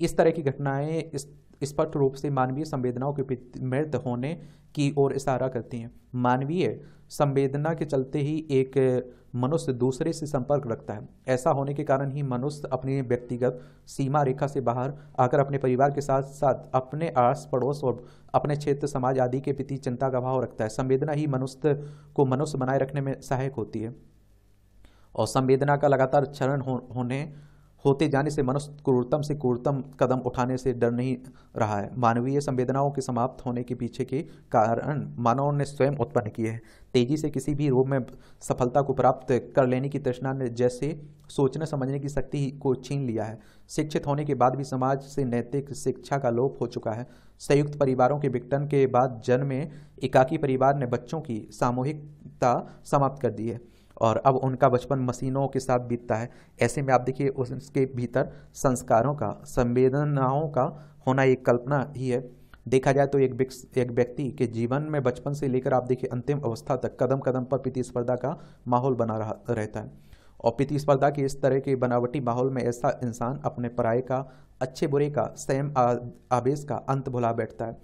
A: इस तरह की घटनाएं इस स्पष्ट रूप से मानवीय संवेदनाओं के मृत होने की ओर इशारा करती हैं मानवीय संवेदना के चलते ही एक मनुष्य दूसरे से संपर्क रखता है ऐसा होने के कारण ही मनुष्य अपनी व्यक्तिगत सीमा रेखा से बाहर आकर अपने परिवार के साथ साथ अपने आस पड़ोस और अपने क्षेत्र समाज आदि के प्रति चिंता का भाव रखता है संवेदना ही मनुष्य को मनुष्य बनाए रखने में सहायक होती है और संवेदना का लगातार क्षरण हो, होने होते जाने से मनुष्य क्रूरतम से क्रूरतम कदम उठाने से डर नहीं रहा है मानवीय संवेदनाओं के समाप्त होने के पीछे के कारण मानव ने स्वयं उत्पन्न किए हैं तेजी से किसी भी रूप में सफलता को प्राप्त कर लेने की तृष्णा ने जैसे सोचने समझने की शक्ति को छीन लिया है शिक्षित होने के बाद भी समाज से नैतिक शिक्षा का लोप हो चुका है संयुक्त परिवारों के विघटन के बाद जन्म में एकाकी परिवार ने बच्चों की सामूहिकता समाप्त कर दी है और अब उनका बचपन मशीनों के साथ बीतता है ऐसे में आप देखिए उसके भीतर संस्कारों का संवेदनाओं का होना एक कल्पना ही है देखा जाए तो एक एक व्यक्ति के जीवन में बचपन से लेकर आप देखिए अंतिम अवस्था तक कदम कदम पर प्रतिस्पर्धा का माहौल बना रहा रहता है और प्रतिस्पर्धा के इस तरह के बनावटी माहौल में ऐसा इंसान अपने पराये का अच्छे बुरे का स्वयं आवेश का अंत भुला बैठता है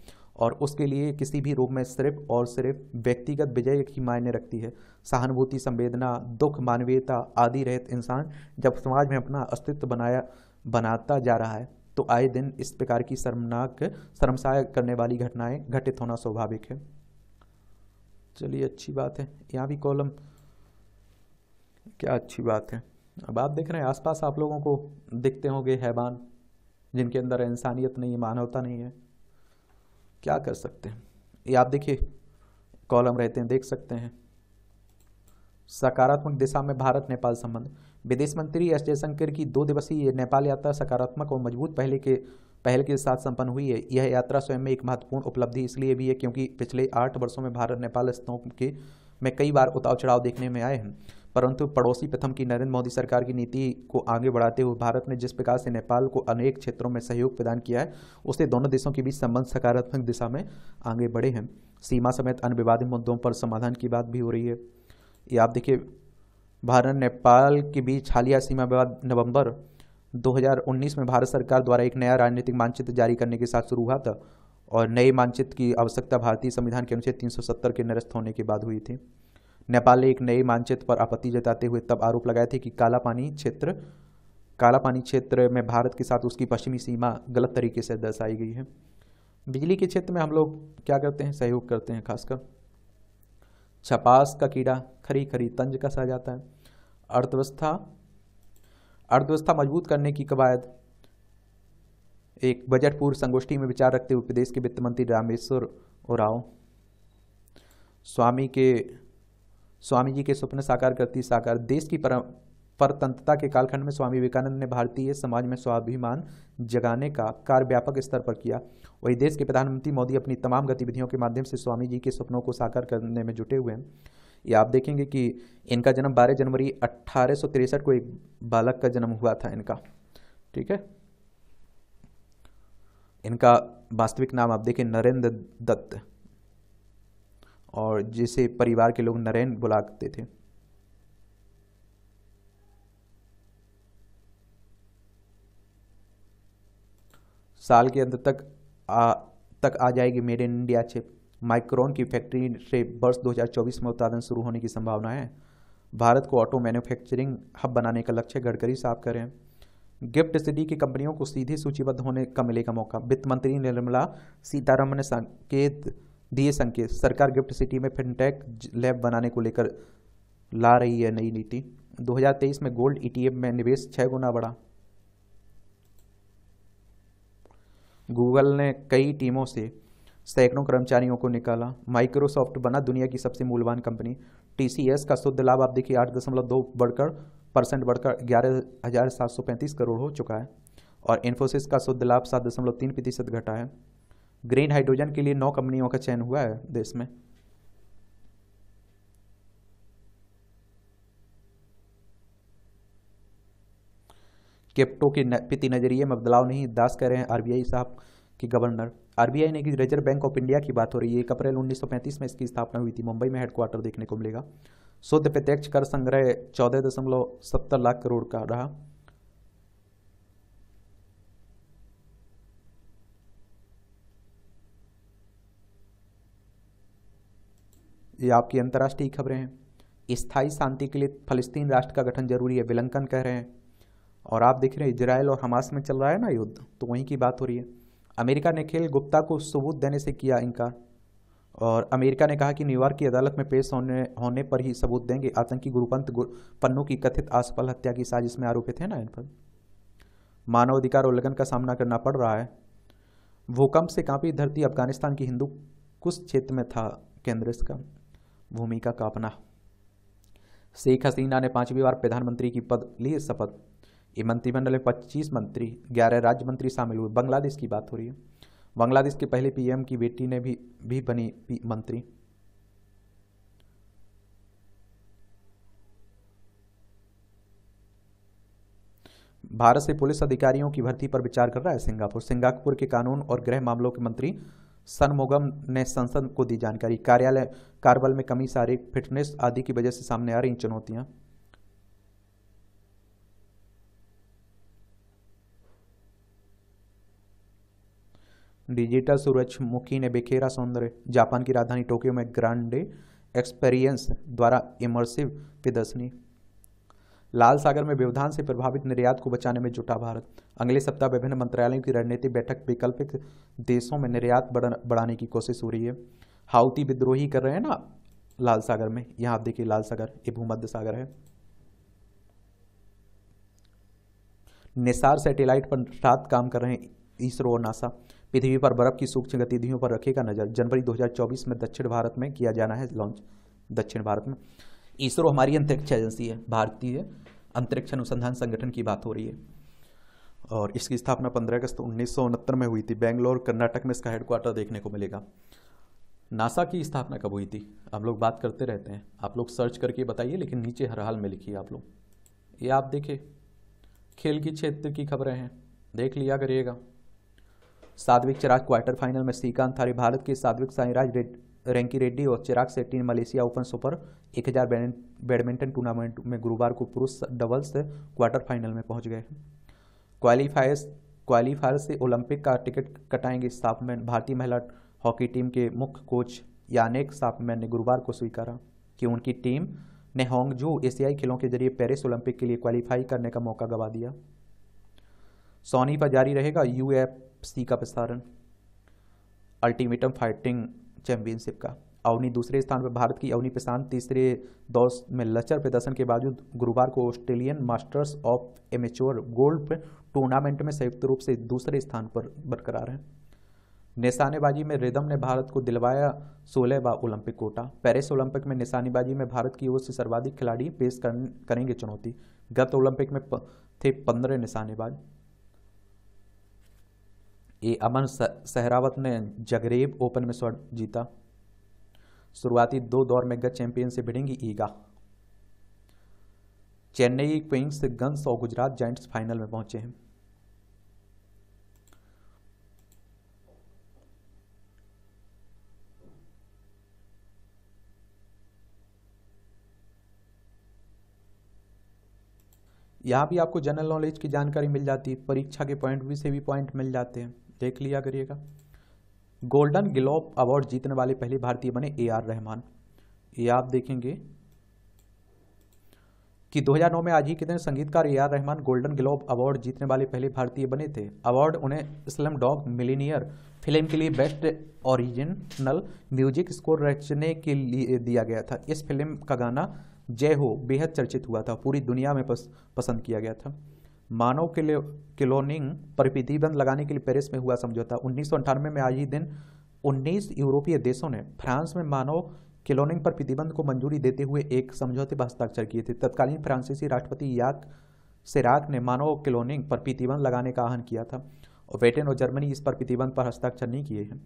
A: और उसके लिए किसी भी रूप में सिर्फ और सिर्फ व्यक्तिगत विजय ही मायने रखती है सहानुभूति संवेदना दुख मानवीयता आदि रहित इंसान जब समाज में अपना अस्तित्व बनाया बनाता जा रहा है तो आए दिन इस प्रकार की शर्मनाक शर्मसाय करने वाली घटनाएं घटित होना स्वाभाविक है चलिए अच्छी बात है यहाँ भी कॉलम क्या अच्छी बात है अब आप देख रहे हैं आसपास आप लोगों को दिखते होंगे हैवान जिनके अंदर इंसानियत नहीं मानवता नहीं है क्या कर सकते हैं ये आप देखिए कॉलम रहते हैं देख सकते हैं सकारात्मक दिशा में भारत नेपाल संबंध विदेश मंत्री एस जयशंकर की दो दिवसीय नेपाल यात्रा सकारात्मक और मजबूत पहले के पहल के साथ संपन्न हुई है यह यात्रा स्वयं में एक महत्वपूर्ण उपलब्धि इसलिए भी है क्योंकि पिछले आठ वर्षों में भारत नेपाल स्तरों के में कई बार उतार चढ़ाव देखने में आए हैं परंतु पड़ोसी प्रथम की नरेंद्र मोदी सरकार की नीति को आगे बढ़ाते हुए भारत ने जिस प्रकार से नेपाल को अनेक क्षेत्रों में सहयोग प्रदान किया है उससे दोनों देशों के बीच संबंध सकारात्मक दिशा में आगे बढ़े हैं सीमा समेत अन्य विवादित मुद्दों पर समाधान की बात भी हो रही है ये आप देखिए भारत नेपाल के बीच हालिया सीमा विवाद नवंबर 2019 में भारत सरकार द्वारा एक नया राजनीतिक मानचित्र जारी करने के साथ शुरू हुआ था और नए मानचित्र की आवश्यकता भारतीय संविधान के अनुच्छेद 370 के निरस्त होने के बाद हुई थी नेपाल ने एक नए मानचित्र पर आपत्ति जताते हुए तब आरोप लगाए थे कि काला पानी क्षेत्र काला पानी क्षेत्र में भारत के साथ उसकी पश्चिमी सीमा गलत तरीके से दर्शाई गई है बिजली के क्षेत्र में हम लोग क्या करते हैं सहयोग करते हैं खासकर छपास का कीड़ा खरी खरी तंज कसा जाता है अर्थव्यवस्था अर्थव्यवस्था मजबूत करने की कवायद एक बजट पूर्व संगोष्ठी में विचार रखते हुए प्रदेश के वित्त मंत्री रामेश्वर उराव स्वामी के स्वामी जी के स्वप्न साकार करती साकार देश की परतंत्रता के कालखंड में स्वामी विवेकानंद ने भारतीय समाज में स्वाभिमान जगाने का कार्य व्यापक स्तर पर किया वही देश के प्रधानमंत्री मोदी अपनी तमाम गतिविधियों के माध्यम से स्वामी जी के सपनों को साकार करने में जुटे हुए हैं ये आप देखेंगे कि इनका जन्म 12 जनवरी अट्ठारह को एक बालक का जन्म हुआ था इनका ठीक है इनका वास्तविक नाम आप देखें नरेंद्र दत्त और जिसे परिवार के लोग नरेन बुलाते थे साल के अंत तक आ, तक आ जाएगी made in India chip Micron की फैक्ट्री से वर्ष 2024 में उत्पादन शुरू होने की संभावना है भारत को ऑटो मैन्युफैक्चरिंग हब बनाने का लक्ष्य गडकरी साफ करें गिफ्ट सिटी की कंपनियों को सीधे सूचीबद्ध होने का मिलेगा मौका वित्त मंत्री निर्मला सीतारमन ने संकेत दिए संकेत सरकार गिफ्ट सिटी में फिनटेक लैब बनाने को लेकर ला रही है नई नीति 2023 में गोल्ड ईटीएफ e में निवेश छह गुना बढ़ा गूगल ने कई टीमों से सैकड़ों कर्मचारियों को निकाला माइक्रोसॉफ्ट बना दुनिया की सबसे मूल्यवान कंपनी टीसीएस का शुद्ध लाभ आप देखिए आठ दशमलव दो बढ़कर परसेंट बढ़कर ग्यारह हज़ार सात सौ पैंतीस करोड़ हो चुका है और इन्फोसिस का शुद्ध लाभ सात दशमलव तीन प्रतिशत घटा है ग्रीन हाइड्रोजन के लिए नौ कंपनियों का चयन हुआ है देश में केप्टो के प्रति नजरिए में बदलाव नहीं दास कह रहे हैं आरबीआई साहब के गवर्नर आरबीआई ने कि रिजर्व बैंक ऑफ इंडिया की बात हो रही है एक अप्रैल 1935 में इसकी स्थापना हुई थी मुंबई में हेडक्वार्टर देखने को मिलेगा शुद्ध प्रत्यक्ष कर संग्रह चौदह दशमलव सत्तर लाख करोड़ का रहा ये आपकी अंतर्राष्ट्रीय खबरें हैं स्थायी शांति के लिए फलस्तीन राष्ट्र का गठन जरूरी है विलंकन कह रहे हैं और आप देख रहे हैं इजराइल और हमास में चल रहा है ना युद्ध तो वहीं की बात हो रही है अमेरिका ने खेल गुप्ता को सबूत देने से किया इनकार और अमेरिका ने कहा कि न्यूयॉर्क की अदालत में पेश होने होने पर ही सबूत देंगे आतंकी गुरुपंथ गुर, पन्नू की कथित आसपल हत्या की साजिश में आरोपित है ना इन पर मानवाधिकार उल्लंघन का सामना करना पड़ रहा है भूकंप से कांपी धरती अफगानिस्तान की हिंदू कुछ क्षेत्र में था केंद्र इसका भूमि का कांपना शेख हसीना ने पांचवी बार प्रधानमंत्री की पद ली शपथ ये मंत्रिमंडल में पच्चीस मंत्री ग्यारह राज्य मंत्री शामिल हुए बांग्लादेश की बात हो रही है बांग्लादेश के पहले पीएम की बेटी ने भी भी बनी मंत्री भारत से पुलिस अधिकारियों की भर्ती पर विचार कर रहा है सिंगापुर सिंगापुर के कानून और गृह मामलों के मंत्री सनमोगम ने संसद को दी जानकारी कार्यालय कार्यबल में कमी शारीरिक फिटनेस आदि की वजह से सामने आ रही चुनौतियां डिजिटल सूरज मुखी ने बिखेरा सौंदर्य जापान की राजधानी टोक्यो में ग्रांडे एक्सपेरियंस द्वारा इमर्सिव प्रदर्शनी लाल सागर में व्यवधान से प्रभावित निर्यात को बचाने में जुटा भारत अगले सप्ताह विभिन्न मंत्रालयों की रणनीति बैठक वैकल्पिक देशों में निर्यात बढ़ाने की कोशिश हो रही है हाउती विद्रोही कर रहे हैं ना लाल सागर में यहाँ आप देखिए लाल सागर ये भूमध्य सागर है निसार सैटेलाइट पर रात काम कर रहे हैं इसरो और नासा पृथ्वी पर बर्फ की सूक्ष्म गतिविधियों पर रखेगा नजर जनवरी 2024 में दक्षिण भारत में किया जाना है लॉन्च दक्षिण भारत में इसरो हमारी अंतरिक्ष एजेंसी है भारतीय अंतरिक्ष अनुसंधान संगठन की बात हो रही है और इसकी स्थापना 15 अगस्त उन्नीस में हुई थी बेंगलोर कर्नाटक में इसका हेडक्वार्टर देखने को मिलेगा नासा की स्थापना कब हुई थी हम लोग बात करते रहते हैं आप लोग सर्च करके बताइए लेकिन नीचे हर हाल में लिखिए आप लोग ये आप देखिए खेल की क्षेत्र की खबरें हैं देख लिया करिएगा साध्विक चराज क्वार्टर फाइनल में श्रीकांत थारी भारत के साध्विक साईराज रेड रेंकी रेड्डी और चिराग शेट्टी ने Malaysia open super 1000 badminton tournament में गुरुवार को पुरुष डबल्स क्वार्टर फाइनल में पहुंच गए क्वालिफायर्स क्वालिफायर से ओलंपिक का टिकट कटाएंगे स्टाफमैन भारतीय महिला हॉकी टीम के मुख्य कोच यानेक स्टाफमैन ने गुरुवार को स्वीकारा कि उनकी टीम ने होंगजू एशियाई खेलों के जरिए पेरिस ओलंपिक के लिए क्वालिफाई करने का मौका गंवा दिया सोनी पर जारी रहेगा यूएफसी का प्रसारण अल्टीमेटम फाइटिंग चैंपियनशिप का अवनी दूसरे स्थान पर भारत की अवनी प्रशांत तीसरे दौर में लचर प्रदर्शन के बावजूद गुरुवार को Australian masters of amateur golf tournament में संयुक्त रूप से दूसरे स्थान पर बरकरार है निशानेबाजी में रिदम ने भारत को दिलवाया सोलह बार ओलंपिक कोटा पेरिस ओलंपिक में निशानेबाजी में भारत की ओर से सर्वाधिक खिलाड़ी पेश करेंगे चुनौती गत ओलंपिक में थे पंद्रह निशानेबाज ए अमन सहरावत ने जगरेब ओपन में स्वर्ण जीता शुरुआती दो दौर में गत चैंपियन से भिड़ेंगी ईगा चेन्नई क्विंग्स गन्स और गुजरात जाइंट्स फाइनल में पहुंचे हैं यहाँ भी आपको जनरल नॉलेज की जानकारी मिल जाती है परीक्षा के पॉइंट भी से भी पॉइंट मिल जाते हैं देख लिया करिएगा गोल्डन ग्लोब अवार्ड जीतने वाले पहले भारतीय बने ए आर रहमान ये आप देखेंगे कि 2009 में आज ही के दिन संगीतकार A R Rahman Golden Globe award जीतने वाले पहले भारतीय बने थे अवार्ड उन्हें स्लम डॉग मिलीनियर फिल्म के लिए बेस्ट ओरिजिनल म्यूजिक स्कोर रचने के लिए दिया गया था इस फिल्म का गाना जय हो बेहद चर्चित हुआ था पूरी दुनिया में पस, पसंद किया गया था मानव किलो किलोनिंग पर प्रतिबंध लगाने के लिए पेरिस में हुआ समझौता उन्नीस में आज ही दिन 19 यूरोपीय देशों ने फ्रांस में मानव किलोनिंग पर प्रतिबंध को मंजूरी देते हुए एक समझौते पर हस्ताक्षर किए थे तत्कालीन फ्रांसीसी राष्ट्रपति याक सेराक ने मानव क्लोनिंग पर प्रतिबंध लगाने का आह्वान किया था और ब्रिटेन और जर्मनी इस पर प्रतिबंध पर हस्ताक्षर नहीं किए हैं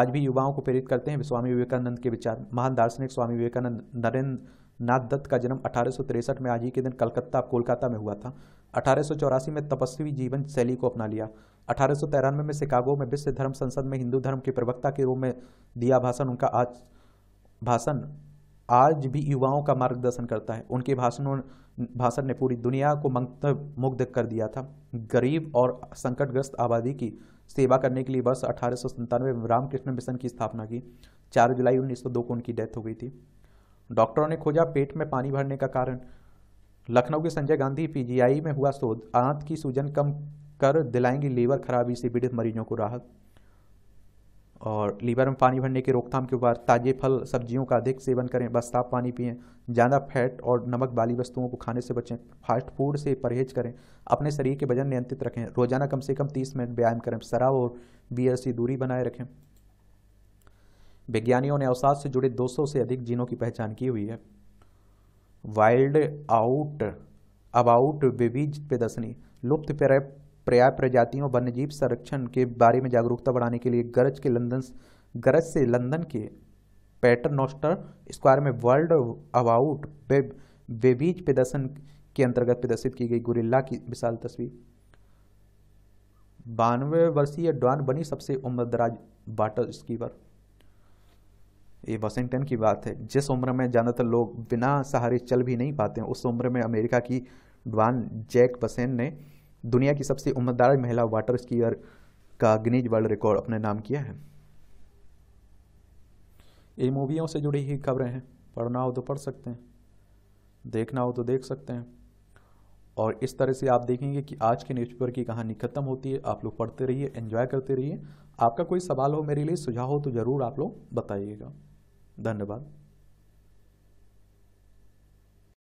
A: आज भी युवाओं को प्रेरित करते हैं स्वामी विवेकानंद के विचार महान दार्शनिक स्वामी विवेकानंद नरेंद्र नाथ दत्त का जन्म अठारह में आज ही के दिन कलकत्ता कोलकाता में हुआ था अठारह में तपस्वी जीवन शैली को अपना लिया अठारह में शिकागो में विश्व धर्म संसद में हिंदू धर्म के प्रवक्ता के रूप में दिया भाषण उनका आज भाषण आज भी युवाओं का मार्गदर्शन करता है उनके भाषणों भाषण ने पूरी दुनिया को मुग्ध कर दिया था गरीब और संकटग्रस्त आबादी की सेवा करने के लिए वर्ष अठारह में रामकृष्ण मिशन की स्थापना की चार जुलाई 1902 को उनकी डेथ हो गई थी डॉक्टरों ने खोजा पेट में पानी भरने का कारण लखनऊ के संजय गांधी पीजीआई में हुआ शोध आंत की सूजन कम कर दिलाएंगी लीवर खराबी से पीड़ित मरीजों को राहत और लीवर में पानी भरने की रोकथाम के उपाय ताजे फल सब्जियों का अधिक सेवन करें बस साफ पानी पिए ज़्यादा फैट और नमक वाली वस्तुओं को खाने से बचें फास्ट फूड से परहेज करें अपने शरीर के वजन नियंत्रित रखें रोजाना कम से कम तीस मिनट व्यायाम करें शराब और बियर से दूरी बनाए रखें वैज्ञानिकों ने अवसाद से जुड़े दो से अधिक जीनों की पहचान की हुई है वाइल्ड आउट अबाउट बेबी प्रदर्शनी लुप्त पर्याय प्रजातियों वन्यजीव संरक्षण के बारे में जागरूकता बढ़ाने के लिए गरज के लंदन गरज से लंदन के पैटर्नोस्टर नोस्टर स्क्वायर में वर्ल्ड अबाउट बेब बेबीज प्रदर्शन के अंतर्गत प्रदर्शित की गई गुरिल्ला की विशाल तस्वीर बानवे वर्षीय डॉन बनी सबसे उम्रदराज वाटर स्कीवर ये वाशिंगटन की बात है जिस उम्र में ज़्यादातर लोग बिना सहारे चल भी नहीं पाते हैं उस उम्र में अमेरिका की डवान जैक बसेन ने दुनिया की सबसे उम्रदार महिला वाटर स्कीयर का गिनीज वर्ल्ड रिकॉर्ड अपने नाम किया है ये मूवियों से जुड़ी ही खबरें हैं पढ़ना हो तो पढ़ सकते हैं देखना हो तो देख सकते हैं और इस तरह से आप देखेंगे कि आज के न्यूज़पेपर की कहानी ख़त्म होती है आप लोग पढ़ते रहिए एंजॉय करते रहिए आपका कोई सवाल हो मेरे लिए सुझाव हो तो ज़रूर आप लोग बताइएगा धन्यवाद